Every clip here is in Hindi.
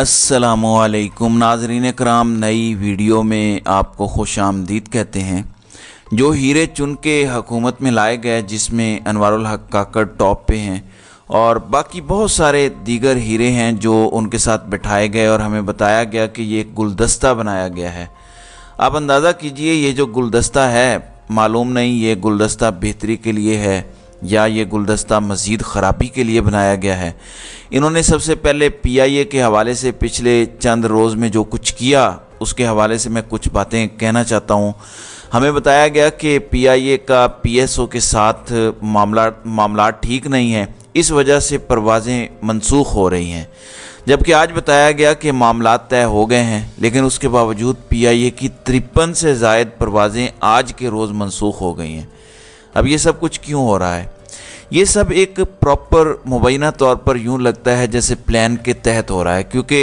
असलकुम नाजरीन कराम नई वीडियो में आपको खुश आमदीद कहते हैं जो हीरे चुन के हकूमत में लाए गए जिसमें अनवारुल हक काकड़ टॉप पे हैं और बाकी बहुत सारे दीगर हीरे हैं जो उनके साथ बैठाए गए और हमें बताया गया कि ये एक गुलदस्ता बनाया गया है आप अंदाज़ा कीजिए ये जो गुलदस्ता है मालूम नहीं ये गुलदस्ता बेहतरी के लिए है या ये गुलदस्ता मज़ीद ख़राबी के लिए बनाया गया है इन्होंने सबसे पहले पीआईए के हवाले से पिछले चंद रोज़ में जो कुछ किया उसके हवाले से मैं कुछ बातें कहना चाहता हूँ हमें बताया गया कि पीआईए का पीएसओ के साथ मामला मामला ठीक नहीं है इस वजह से परवाज़ें मनसूख हो रही हैं जबकि आज बताया गया कि मामला तय हो गए हैं लेकिन उसके बावजूद पीआईए की तिरपन से जायद परवाज़ें आज के रोज़ मनसूख हो गई हैं अब ये सब कुछ क्यों हो रहा है ये सब एक प्रॉपर मुबैना तौर पर यूँ लगता है जैसे प्लान के तहत हो रहा है क्योंकि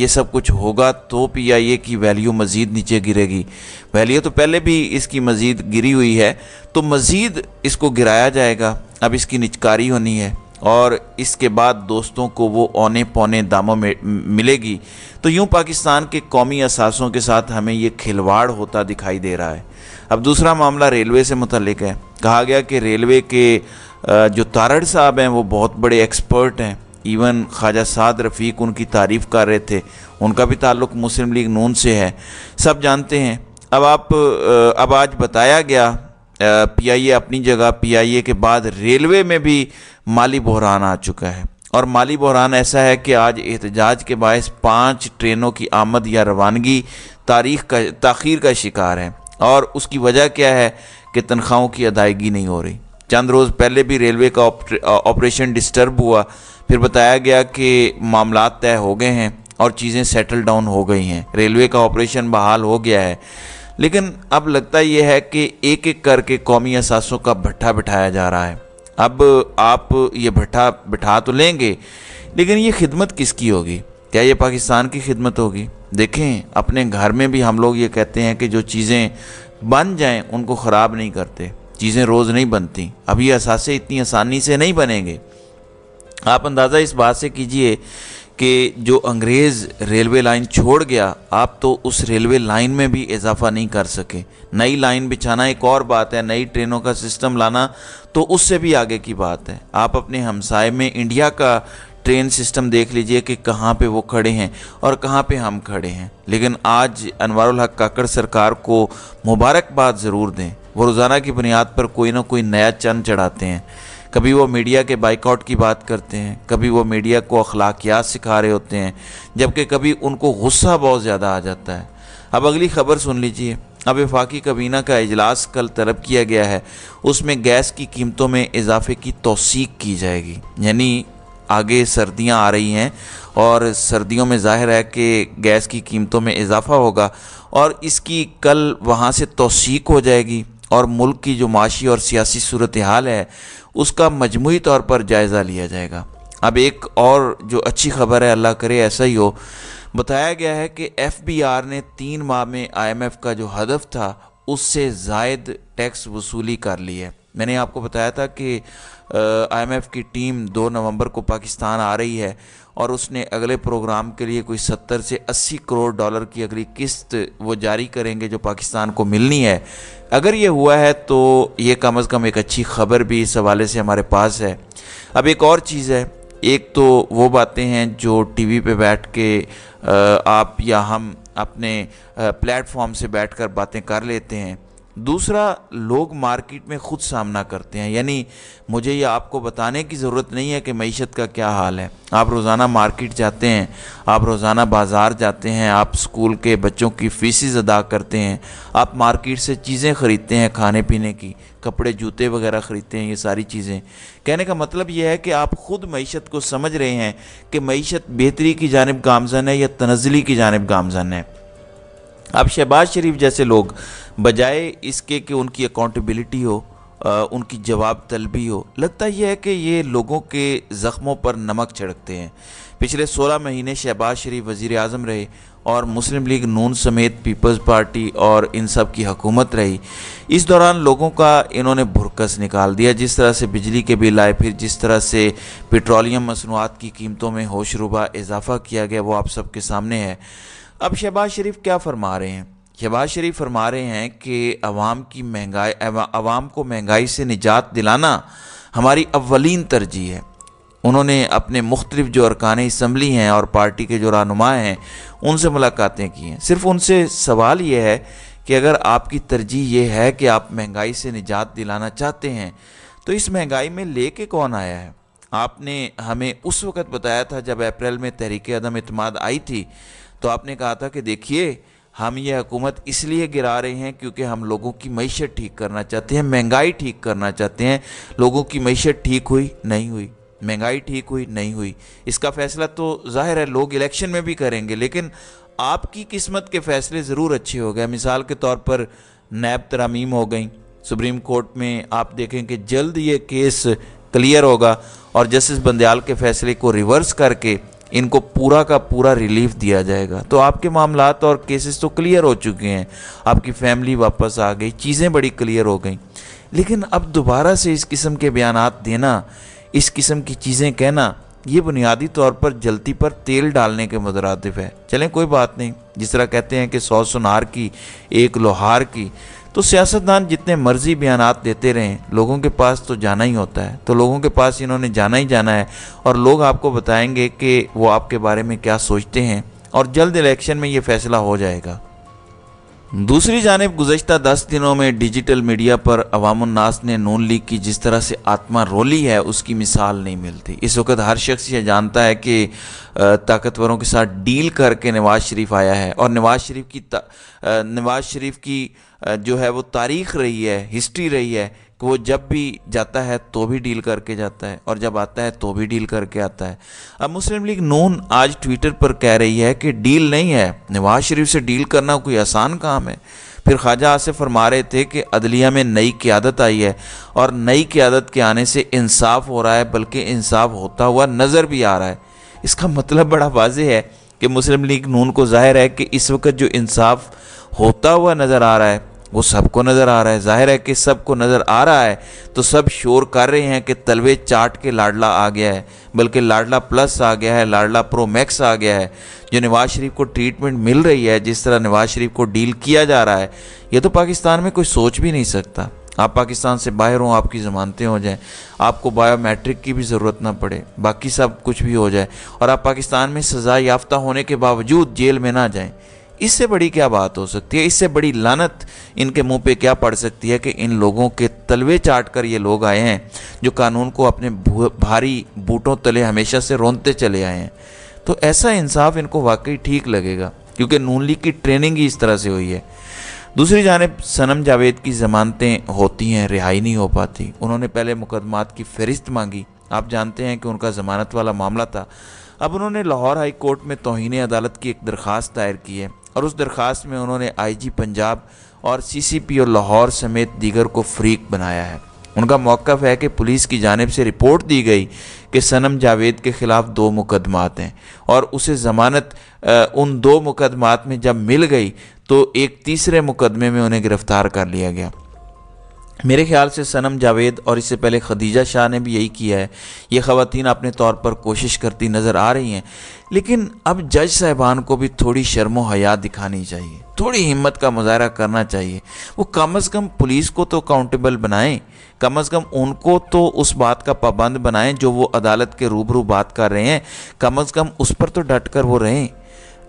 ये सब कुछ होगा तो पी आई ए की वैल्यू मज़ीद नीचे गिरेगी वैल्यू तो पहले भी इसकी मज़ीद गिरी हुई है तो मज़ीद इसको गिराया जाएगा अब इसकी निचकारी होनी है और इसके बाद दोस्तों को वो औने पौने दामों में मिलेगी तो यूँ पाकिस्तान के कौमी असासों के साथ हमें ये खिलवाड़ होता दिखाई दे रहा है अब दूसरा मामला रेलवे से मुतलक है कहा गया कि रेलवे के जो तारड़ साहब हैं वो बहुत बड़े एक्सपर्ट हैं इवन ख्वाजा साद रफ़ीक उनकी तारीफ़ कर रहे थे उनका भी ताल्लुक मुस्लिम लीग नून से है सब जानते हैं अब आप अब आज बताया गया पीआईए अपनी जगह पीआईए के बाद रेलवे में भी माली बहरान आ चुका है और माली बहरान ऐसा है कि आज एहतजाज के बायस पाँच ट्रेनों की आमद या रवानगी तारीख का तखीर का शिकार है और उसकी वजह क्या है कि तनख्वाहों की अदायगी नहीं हो रही चंद रोज़ पहले भी रेलवे का ऑपरेशन डिस्टर्ब हुआ फिर बताया गया कि मामला तय हो गए हैं और चीज़ें सेटल डाउन हो गई हैं रेलवे का ऑपरेशन बहाल हो गया है लेकिन अब लगता यह है कि एक एक करके कौमी असासों का भट्ठा बिठाया जा रहा है अब आप ये भट्ठा बिठा तो लेंगे लेकिन ये खिदमत किसकी होगी क्या ये पाकिस्तान की खिदमत होगी देखें अपने घर में भी हम लोग ये कहते हैं कि जो चीज़ें बन जाएं उनको ख़राब नहीं करते चीज़ें रोज़ नहीं बनती अब ये असासे इतनी आसानी से नहीं बनेंगे आप अंदाज़ा इस बात से कीजिए कि जो अंग्रेज़ रेलवे लाइन छोड़ गया आप तो उस रेलवे लाइन में भी इजाफा नहीं कर सके नई लाइन बिछाना एक और बात है नई ट्रेनों का सिस्टम लाना तो उससे भी आगे की बात है आप अपने हमसाए में इंडिया का ट्रेन सिस्टम देख लीजिए कि कहाँ पे वो खड़े हैं और कहाँ पे हम खड़े हैं लेकिन आज अनवारुल हक काकड़ सरकार को मुबारकबाद ज़रूर दें वो रोज़ाना की बुनियाद पर कोई ना कोई नया चंद चढ़ाते हैं कभी वो मीडिया के बाइकआउट की बात करते हैं कभी वो मीडिया को अखलाकियात सिखा रहे होते हैं जबकि कभी उनको गुस्सा बहुत ज़्यादा आ जाता है अब अगली खबर सुन लीजिए अब वफाकी कबीना का अजलास कल तलब किया गया है उसमें गैस की कीमतों में इजाफे की तोसीक की जाएगी यानी आगे सर्दियां आ रही हैं और सर्दियों में जाहिर है कि गैस की कीमतों में इजाफा होगा और इसकी कल वहाँ से तोसीक हो जाएगी और मुल्क की जो माशी और सियासी सूरत हाल है उसका मजमू तौर पर जायज़ा लिया जाएगा अब एक और जो अच्छी खबर है अल्लाह करे ऐसा ही हो बताया गया है कि एफ बी आर ने तीन माह में आई एम एफ का जो हदफ था उससे जायद टैक्स वसूली कर ली है मैंने आपको बताया था कि आईएमएफ की टीम 2 नवंबर को पाकिस्तान आ रही है और उसने अगले प्रोग्राम के लिए कोई 70 से 80 करोड़ डॉलर की अगली किस्त वो जारी करेंगे जो पाकिस्तान को मिलनी है अगर ये हुआ है तो ये कम अज़ कम एक अच्छी खबर भी इस हवाले से हमारे पास है अब एक और चीज़ है एक तो वो बातें हैं जो टीवी पे बैठ के आप या हम अपने प्लेटफॉर्म से बैठकर बातें कर लेते हैं दूसरा लोग मार्केट में ख़ुद सामना करते हैं यानी मुझे ये आपको बताने की ज़रूरत नहीं है कि मीशत का क्या हाल है आप रोज़ाना मार्केट जाते हैं आप रोज़ाना बाज़ार जाते हैं आप स्कूल के बच्चों की फ़ीसिस अदा करते हैं आप मार्केट से चीज़ें ख़रीदते हैं खाने पीने की कपड़े जूते वगैरह ख़रीदते हैं ये सारी चीज़ें कहने का मतलब यह है कि आप ख़ुद मीशत को समझ रहे हैं कि मीशत बेहतरी की जानब गामजन है या तनजली की जानब गामजन है अब शहबाज शरीफ जैसे लोग बजाय इसके कि उनकी अकाउंटेबिलिटी हो आ, उनकी जवाब तलबी हो लगता यह है कि ये लोगों के ज़ख्मों पर नमक छिड़कते हैं पिछले 16 महीने शहबाज शरीफ वज़ी अजम रहे और मुस्लिम लीग नून समेत पीपल्स पार्टी और इन सब की हकूमत रही इस दौरान लोगों का इन्होंने भुरकस निकाल दिया जिस तरह से बिजली के बिल आए फिर जिस तरह से पेट्रोलियम मसनूआत की कीमतों में होशरुबा इजाफा किया गया वो आप सबके सामने है अब शहबाज शरीफ क्या फरमा रहे हैं शहबाज शरीफ फरमा रहे हैं कि अवाम की महंगाई अवाम को महंगाई से निजात दिलाना हमारी अवलिन तरजीह है उन्होंने अपने मुख्तलिफ जो अरकान इसम्बली हैं और पार्टी के जो रहनुमा हैं उनसे मुलाकातें की हैं सिर्फ उनसे सवाल ये है कि अगर आपकी तरजीह यह है कि आप महंगाई से निजात दिलाना चाहते हैं तो इस महंगाई में ले के कौन आया है आपने हमें उस वक़्त बताया था जब अप्रैल में तहरीक आदम अतमाद आई थी तो आपने कहा था कि देखिए हम ये हुकूमत इसलिए गिरा रहे हैं क्योंकि हम लोगों की मीशत ठीक करना चाहते हैं महंगाई ठीक करना चाहते हैं लोगों की मीशत ठीक हुई नहीं हुई महंगाई ठीक हुई नहीं हुई इसका फैसला तो जाहिर है लोग इलेक्शन में भी करेंगे लेकिन आपकी किस्मत के फैसले ज़रूर अच्छे हो गए मिसाल के तौर पर नैब तरामीम हो गई सुप्रीम कोर्ट में आप देखें कि जल्द ये केस क्लियर होगा और जस्टिस बंदयाल के फैसले को रिवर्स करके इनको पूरा का पूरा रिलीफ दिया जाएगा तो आपके मामला और केसेस तो क्लियर हो चुके हैं आपकी फैमिली वापस आ गई चीज़ें बड़ी क्लियर हो गई लेकिन अब दोबारा से इस किस्म के बयान देना इस किस्म की चीज़ें कहना ये बुनियादी तौर पर जलती पर तेल डालने के मुतरदफ है चलें कोई बात नहीं जिस तरह कहते हैं कि सौ सुनार की एक लोहार की तो सियासतदान जितने मर्जी बयान देते रहें लोगों के पास तो जाना ही होता है तो लोगों के पास इन्होंने जाना ही जाना है और लोग आपको बताएंगे कि वो आपके बारे में क्या सोचते हैं और जल्द इलेक्शन में ये फैसला हो जाएगा दूसरी जानब गुजशत दस दिनों में डिजिटल मीडिया पर अवामनास ने नून लीग की जिस तरह से आत्मा रोली है उसकी मिसाल नहीं मिलती इस वक्त हर शख्स यह जानता है कि ताकतवरों के साथ डील करके नवाज शरीफ आया है और नवाज शरीफ की नवाज शरीफ की जो है वो तारीख रही है हिस्ट्री रही है कि वो जब भी जाता है तो भी डील करके जाता है और जब आता है तो भी डील करके आता है अब मुस्लिम लीग नून आज ट्विटर पर कह रही है कि डील नहीं है नवाज शरीफ से डील करना कोई आसान काम है फिर ख्वाजा आसिफ फरमा रहे थे कि अदलिया में नई क्यादत आई है और नई क्यादत के आने से इंसाफ हो रहा है बल्कि इंसाफ होता हुआ नज़र भी आ रहा है इसका मतलब बड़ा वाज है कि मुस्लिम लीग नून को जाहिर है कि इस वक्त जो इंसाफ होता हुआ नज़र आ रहा है वो सबको नज़र आ रहा है जाहिर है कि सबको नज़र आ रहा है तो सब शोर कर रहे हैं कि तलवे चाट के लाडला आ गया है बल्कि लाडला प्लस आ गया है लाडला प्रो मैक्स आ गया है जो नवाज़ शरीफ को ट्रीटमेंट मिल रही है जिस तरह नवाज़ शरीफ को डील किया जा रहा है ये तो पाकिस्तान में कोई सोच भी नहीं सकता आप पाकिस्तान से बाहर हों आपकी ज़मानतें हो जाएं आपको बायोमेट्रिक की भी ज़रूरत ना पड़े बाकी सब कुछ भी हो जाए और आप पाकिस्तान में सज़ा याफ्ता होने के बावजूद जेल में ना जाएं इससे बड़ी क्या बात हो सकती है इससे बड़ी लानत इनके मुंह पे क्या पड़ सकती है कि इन लोगों के तलवे चाट कर ये लोग आए हैं जो कानून को अपने भारी बूटों तले हमेशा से रोनते चले आए हैं तो ऐसा इंसाफ इनको वाकई ठीक लगेगा क्योंकि नून लीग की ट्रेनिंग ही इस तरह से हुई है दूसरी जानब सनम जावेद की ज़मानतें होती हैं रिहाई नहीं हो पाती उन्होंने पहले मुकदमात की फहरिस्त मांगी आप जानते हैं कि उनका ज़मानत वाला मामला था अब उन्होंने लाहौर हाई कोर्ट में तोहन अदालत की एक दरख्वास्त दायर की है और उस दरख्वास्त में उन्होंने आईजी पंजाब और सीसीपीओ लाहौर समेत दीगर को फ्रीक बनाया है उनका मौक़ है कि पुलिस की जानब से रिपोर्ट दी गई कि सनम जावेद के ख़िलाफ़ दो मुकदमात हैं और उसे ज़मानत उन दो मुकदमात में जब मिल गई तो एक तीसरे मुकदमे में उन्हें गिरफ़्तार कर लिया गया मेरे ख्याल से सनम जावेद और इससे पहले खदीजा शाह ने भी यही किया है ये ख़वान अपने तौर पर कोशिश करती नज़र आ रही हैं लेकिन अब जज साहबान को भी थोड़ी शर्म हयात दिखानी चाहिए थोड़ी हिम्मत का मुजाहरा करना चाहिए वो कम अज़ कम पुलिस को तो अकाउंटेबल बनाएं कम अज़ कम उनको तो उस बात का पाबंद बनाएं जो वो अदालत के रूबरू बात कर रहे हैं कम अज़ कम उस पर तो डट कर वो रहें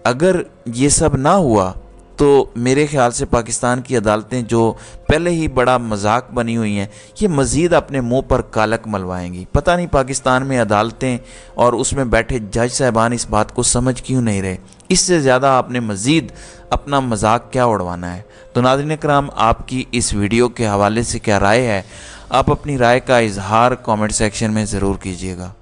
अगर ये सब ना हुआ तो मेरे ख्याल से पाकिस्तान की अदालतें जो पहले ही बड़ा मजाक बनी हुई हैं ये मज़ीद अपने मुंह पर कालक मलवाएंगी पता नहीं पाकिस्तान में अदालतें और उसमें बैठे जज साहबान इस बात को समझ क्यों नहीं रहे इससे ज़्यादा आपने मज़ीद अपना मजाक क्या उड़वाना है तो नादिन कराम आपकी इस वीडियो के हवाले से क्या राय है आप अपनी राय का इजहार कॉमेंट सेक्शन में ज़रूर कीजिएगा